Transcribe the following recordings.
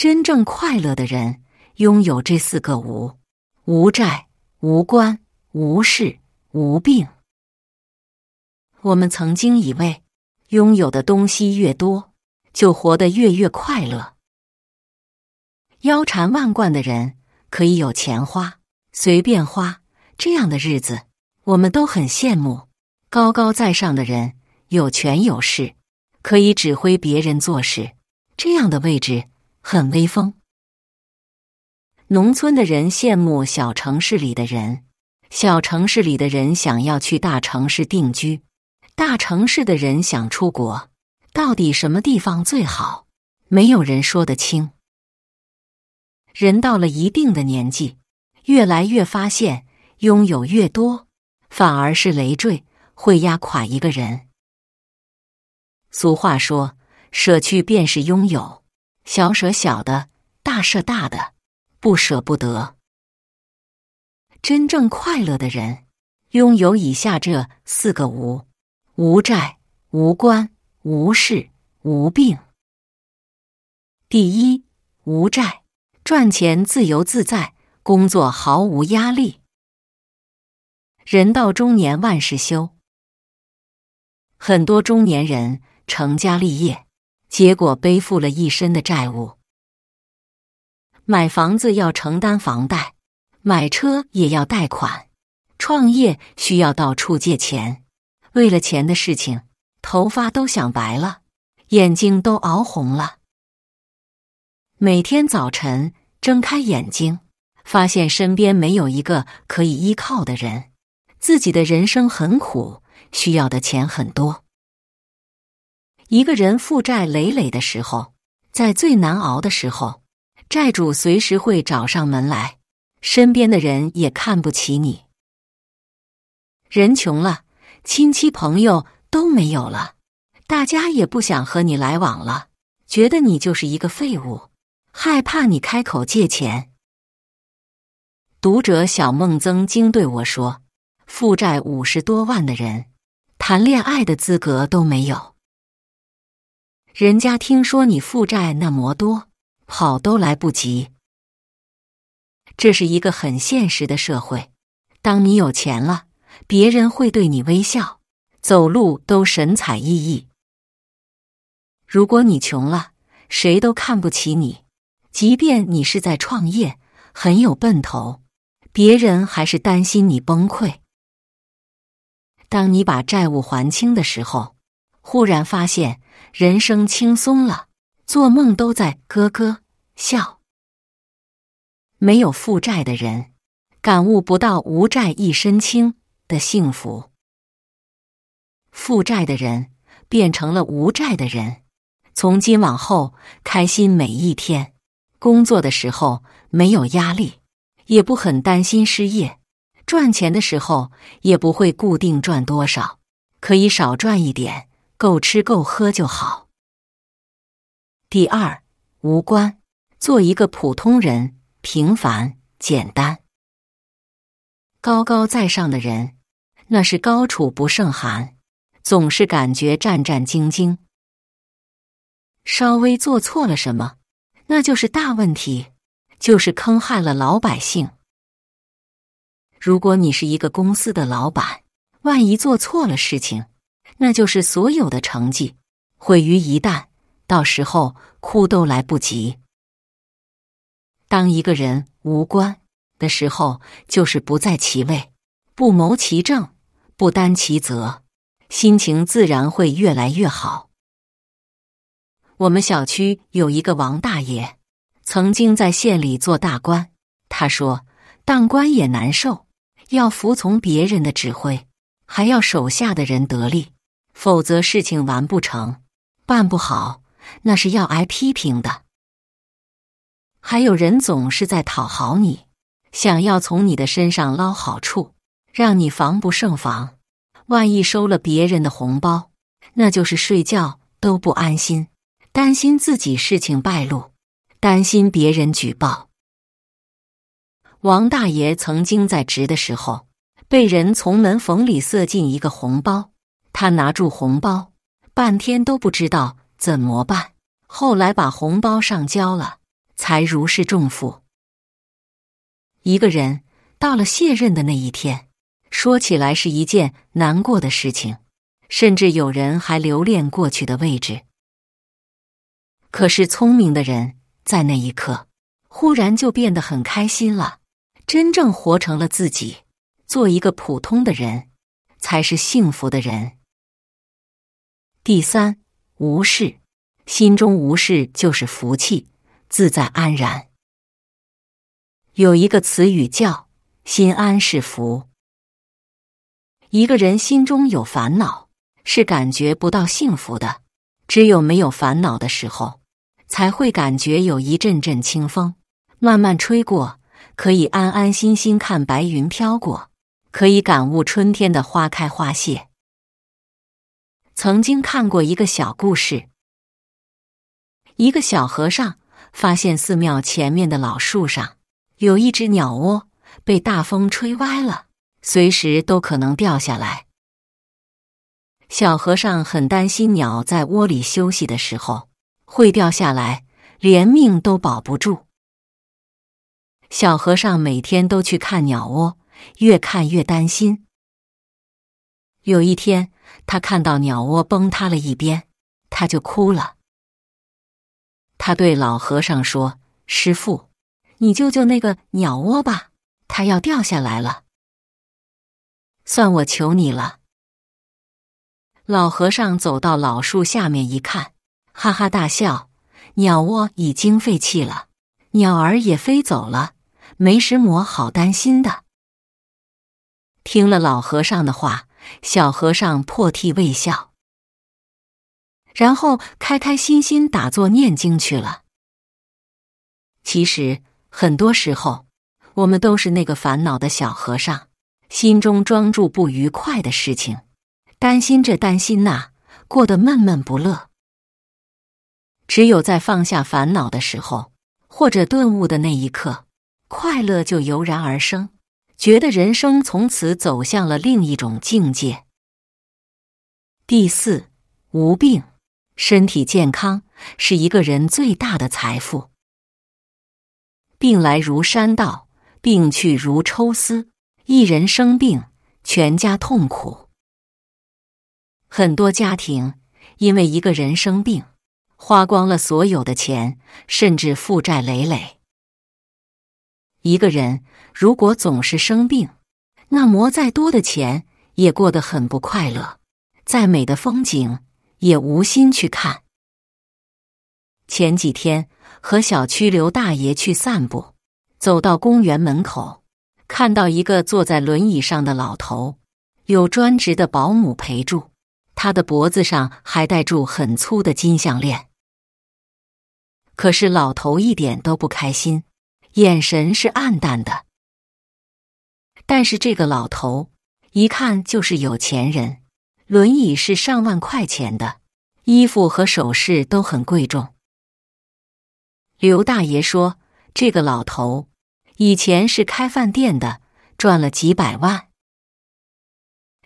真正快乐的人拥有这四个无：无债、无官、无事、无病。我们曾经以为，拥有的东西越多，就活得越越快乐。腰缠万贯的人可以有钱花，随便花，这样的日子我们都很羡慕。高高在上的人有权有势，可以指挥别人做事，这样的位置。很威风。农村的人羡慕小城市里的人，小城市里的人想要去大城市定居，大城市的人想出国。到底什么地方最好？没有人说得清。人到了一定的年纪，越来越发现，拥有越多，反而是累赘，会压垮一个人。俗话说：“舍去便是拥有。”小舍小的，大舍大的，不舍不得。真正快乐的人，拥有以下这四个无：无债、无官、无事、无病。第一，无债，赚钱自由自在，工作毫无压力。人到中年万事休。很多中年人成家立业。结果背负了一身的债务，买房子要承担房贷，买车也要贷款，创业需要到处借钱。为了钱的事情，头发都想白了，眼睛都熬红了。每天早晨睁开眼睛，发现身边没有一个可以依靠的人，自己的人生很苦，需要的钱很多。一个人负债累累的时候，在最难熬的时候，债主随时会找上门来，身边的人也看不起你。人穷了，亲戚朋友都没有了，大家也不想和你来往了，觉得你就是一个废物，害怕你开口借钱。读者小孟曾经对我说：“负债五十多万的人，谈恋爱的资格都没有。”人家听说你负债那么多，跑都来不及。这是一个很现实的社会。当你有钱了，别人会对你微笑，走路都神采奕奕；如果你穷了，谁都看不起你，即便你是在创业，很有奔头，别人还是担心你崩溃。当你把债务还清的时候，忽然发现。人生轻松了，做梦都在咯咯笑。没有负债的人，感悟不到“无债一身轻”的幸福。负债的人变成了无债的人，从今往后开心每一天。工作的时候没有压力，也不很担心失业；赚钱的时候也不会固定赚多少，可以少赚一点。够吃够喝就好。第二，无关，做一个普通人，平凡、简单。高高在上的人，那是高处不胜寒，总是感觉战战兢兢。稍微做错了什么，那就是大问题，就是坑害了老百姓。如果你是一个公司的老板，万一做错了事情。那就是所有的成绩毁于一旦，到时候哭都来不及。当一个人无关的时候，就是不在其位，不谋其政，不担其责，心情自然会越来越好。我们小区有一个王大爷，曾经在县里做大官，他说当官也难受，要服从别人的指挥，还要手下的人得力。否则事情完不成，办不好，那是要挨批评的。还有人总是在讨好你，想要从你的身上捞好处，让你防不胜防。万一收了别人的红包，那就是睡觉都不安心，担心自己事情败露，担心别人举报。王大爷曾经在职的时候，被人从门缝里塞进一个红包。他拿住红包，半天都不知道怎么办。后来把红包上交了，才如释重负。一个人到了卸任的那一天，说起来是一件难过的事情，甚至有人还留恋过去的位置。可是聪明的人在那一刻忽然就变得很开心了，真正活成了自己，做一个普通的人，才是幸福的人。第三，无事，心中无事就是福气，自在安然。有一个词语叫“心安是福”。一个人心中有烦恼，是感觉不到幸福的。只有没有烦恼的时候，才会感觉有一阵阵清风慢慢吹过，可以安安心心看白云飘过，可以感悟春天的花开花谢。曾经看过一个小故事，一个小和尚发现寺庙前面的老树上有一只鸟窝被大风吹歪了，随时都可能掉下来。小和尚很担心鸟在窝里休息的时候会掉下来，连命都保不住。小和尚每天都去看鸟窝，越看越担心。有一天，他看到鸟窝崩塌了一边，他就哭了。他对老和尚说：“师傅，你救救那个鸟窝吧，它要掉下来了。算我求你了。”老和尚走到老树下面一看，哈哈大笑：“鸟窝已经废弃了，鸟儿也飞走了，没什母好担心的。”听了老和尚的话。小和尚破涕为笑，然后开开心心打坐念经去了。其实很多时候，我们都是那个烦恼的小和尚，心中装住不愉快的事情，担心这担心那，过得闷闷不乐。只有在放下烦恼的时候，或者顿悟的那一刻，快乐就油然而生。觉得人生从此走向了另一种境界。第四，无病，身体健康是一个人最大的财富。病来如山倒，病去如抽丝。一人生病，全家痛苦。很多家庭因为一个人生病，花光了所有的钱，甚至负债累累。一个人。如果总是生病，那磨再多的钱也过得很不快乐，再美的风景也无心去看。前几天和小区刘大爷去散步，走到公园门口，看到一个坐在轮椅上的老头，有专职的保姆陪住，他的脖子上还戴住很粗的金项链。可是老头一点都不开心，眼神是暗淡的。但是这个老头一看就是有钱人，轮椅是上万块钱的，衣服和首饰都很贵重。刘大爷说：“这个老头以前是开饭店的，赚了几百万，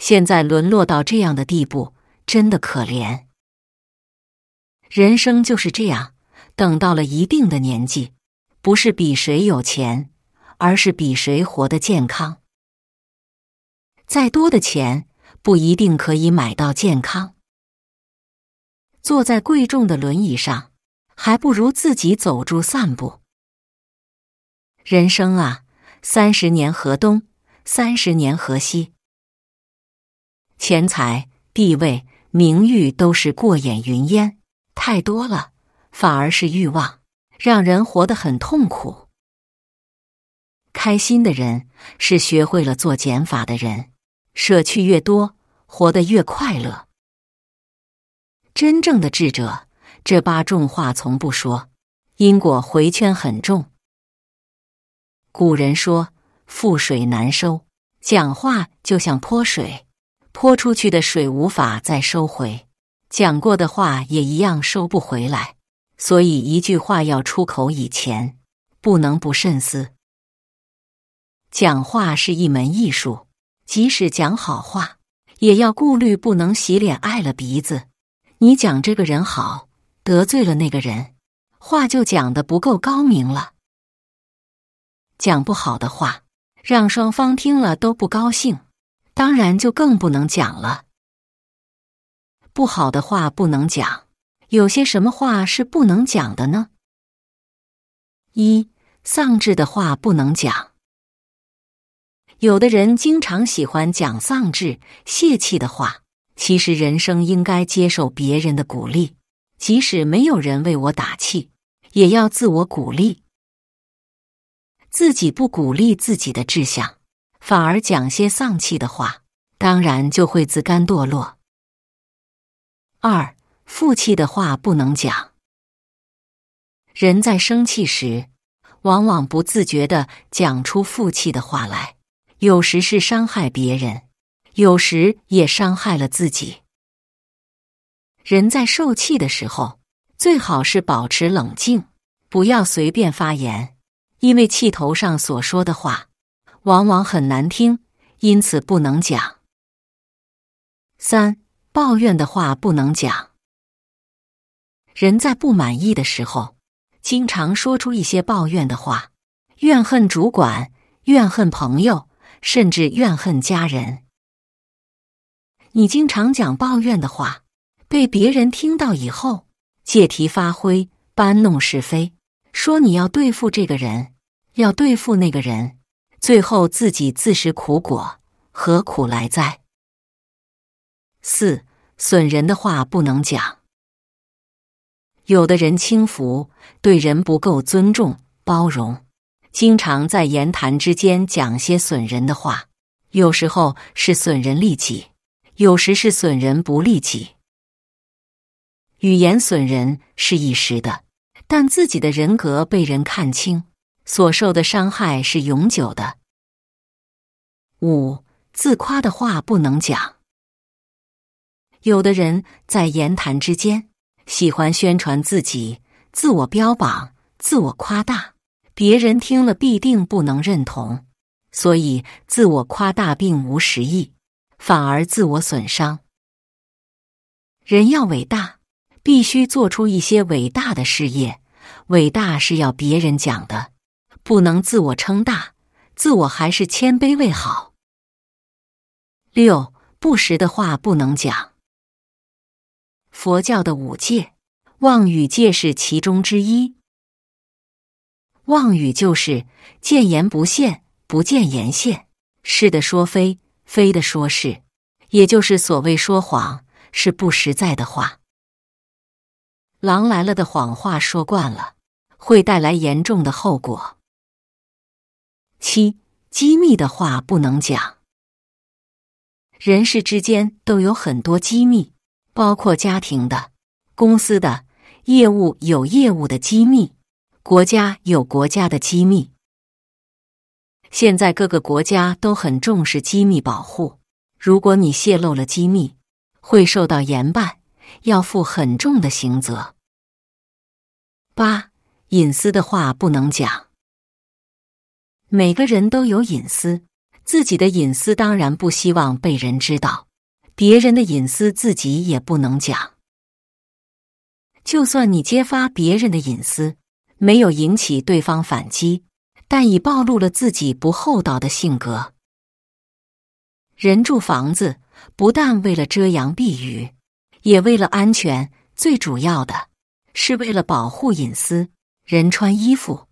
现在沦落到这样的地步，真的可怜。人生就是这样，等到了一定的年纪，不是比谁有钱，而是比谁活得健康。”再多的钱不一定可以买到健康。坐在贵重的轮椅上，还不如自己走住散步。人生啊，三十年河东，三十年河西。钱财、地位、名誉都是过眼云烟。太多了，反而是欲望让人活得很痛苦。开心的人是学会了做减法的人。舍去越多，活得越快乐。真正的智者，这八重话从不说，因果回圈很重。古人说“覆水难收”，讲话就像泼水，泼出去的水无法再收回，讲过的话也一样收不回来。所以，一句话要出口以前，不能不慎思。讲话是一门艺术。即使讲好话，也要顾虑不能洗脸，碍了鼻子。你讲这个人好，得罪了那个人，话就讲的不够高明了。讲不好的话，让双方听了都不高兴，当然就更不能讲了。不好的话不能讲，有些什么话是不能讲的呢？一丧志的话不能讲。有的人经常喜欢讲丧志、泄气的话，其实人生应该接受别人的鼓励，即使没有人为我打气，也要自我鼓励。自己不鼓励自己的志向，反而讲些丧气的话，当然就会自甘堕落。二，负气的话不能讲。人在生气时，往往不自觉的讲出负气的话来。有时是伤害别人，有时也伤害了自己。人在受气的时候，最好是保持冷静，不要随便发言，因为气头上所说的话往往很难听，因此不能讲。三、抱怨的话不能讲。人在不满意的时候，经常说出一些抱怨的话，怨恨主管，怨恨朋友。甚至怨恨家人。你经常讲抱怨的话，被别人听到以后，借题发挥，搬弄是非，说你要对付这个人，要对付那个人，最后自己自食苦果，何苦来哉？四损人的话不能讲。有的人轻浮，对人不够尊重、包容。经常在言谈之间讲些损人的话，有时候是损人利己，有时是损人不利己。语言损人是一时的，但自己的人格被人看清，所受的伤害是永久的。五自夸的话不能讲。有的人在言谈之间喜欢宣传自己，自我标榜，自我夸大。别人听了必定不能认同，所以自我夸大并无实益，反而自我损伤。人要伟大，必须做出一些伟大的事业。伟大是要别人讲的，不能自我称大，自我还是谦卑为好。六不实的话不能讲。佛教的五戒，妄语戒是其中之一。妄语就是见言不现，不见言现，是的说非，非的说是，也就是所谓说谎，是不实在的话。狼来了的谎话说惯了，会带来严重的后果。七，机密的话不能讲。人事之间都有很多机密，包括家庭的、公司的业务有业务的机密。国家有国家的机密，现在各个国家都很重视机密保护。如果你泄露了机密，会受到严办，要负很重的刑责。八隐私的话不能讲，每个人都有隐私，自己的隐私当然不希望被人知道，别人的隐私自己也不能讲，就算你揭发别人的隐私。没有引起对方反击，但已暴露了自己不厚道的性格。人住房子，不但为了遮阳避雨，也为了安全，最主要的是为了保护隐私。人穿衣服。